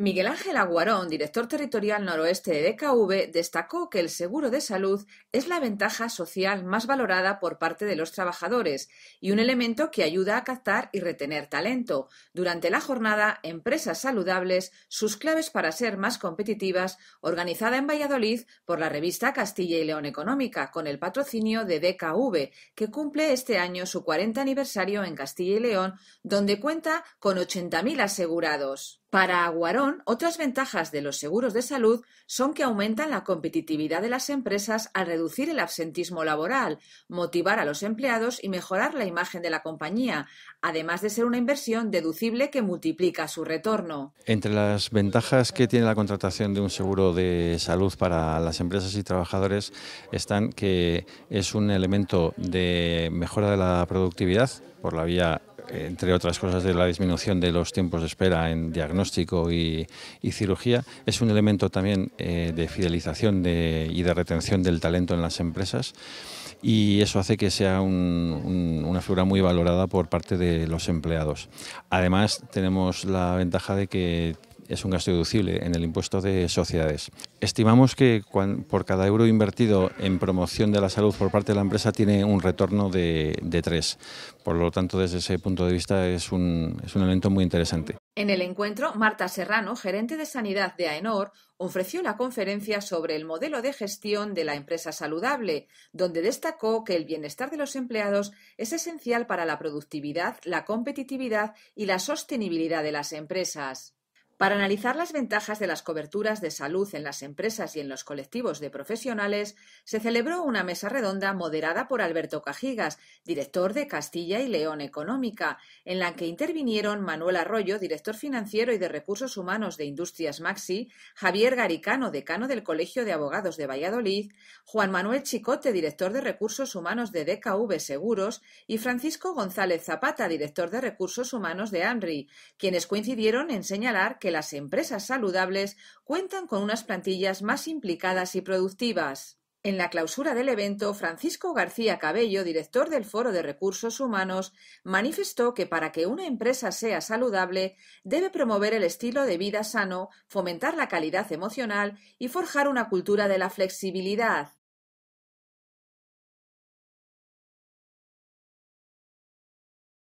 Miguel Ángel Aguarón, director territorial noroeste de DKV, destacó que el seguro de salud es la ventaja social más valorada por parte de los trabajadores y un elemento que ayuda a captar y retener talento. Durante la jornada Empresas Saludables, sus claves para ser más competitivas, organizada en Valladolid por la revista Castilla y León Económica, con el patrocinio de DKV, que cumple este año su 40 aniversario en Castilla y León, donde cuenta con 80.000 asegurados. Para Aguarón, otras ventajas de los seguros de salud son que aumentan la competitividad de las empresas al reducir el absentismo laboral, motivar a los empleados y mejorar la imagen de la compañía, además de ser una inversión deducible que multiplica su retorno. Entre las ventajas que tiene la contratación de un seguro de salud para las empresas y trabajadores están que es un elemento de mejora de la productividad por la vía entre otras cosas de la disminución de los tiempos de espera en diagnóstico y, cirugía, es un elemento también eh, de fidelización y de retención del talento en las empresas y eso hace que sea una figura muy valorada por parte de los empleados. Además, tenemos la ventaja de que es un gasto deducible en el impuesto de sociedades. Estimamos que por cada euro invertido en promoción de la salud por parte de la empresa tiene un retorno de, tres. Por lo tanto, desde ese punto de vista es un elemento muy interesante. En el encuentro, Marta Serrano, gerente de sanidad de AENOR, ofreció la conferencia sobre el modelo de gestión de la empresa saludable, donde destacó que el bienestar de los empleados es esencial para la productividad, la competitividad y la sostenibilidad de las empresas. Para analizar las ventajas de las coberturas de salud en las empresas y en los colectivos de profesionales, se celebró una mesa redonda moderada por Alberto Cajigas, director de Castilla y León Económica, en la que intervinieron Manuel Arroyo, director financiero y de recursos humanos de Industrias Maxi, Javier Garicano, decano del Colegio de Abogados de Valladolid, Juan Manuel Chicote, director de recursos humanos de DKV Seguros, y Francisco González Zapata, director de recursos humanos de ANRI, quienes coincidieron en señalar que las empresas saludables cuentan con unas plantillas más implicadas y productivas. En la clausura del evento, Francisco García Cabello, director del Foro de Recursos Humanos, manifestó que para que una empresa sea saludable, debe promover el estilo de vida sano, fomentar la calidad emocional y forjar una cultura de la flexibilidad.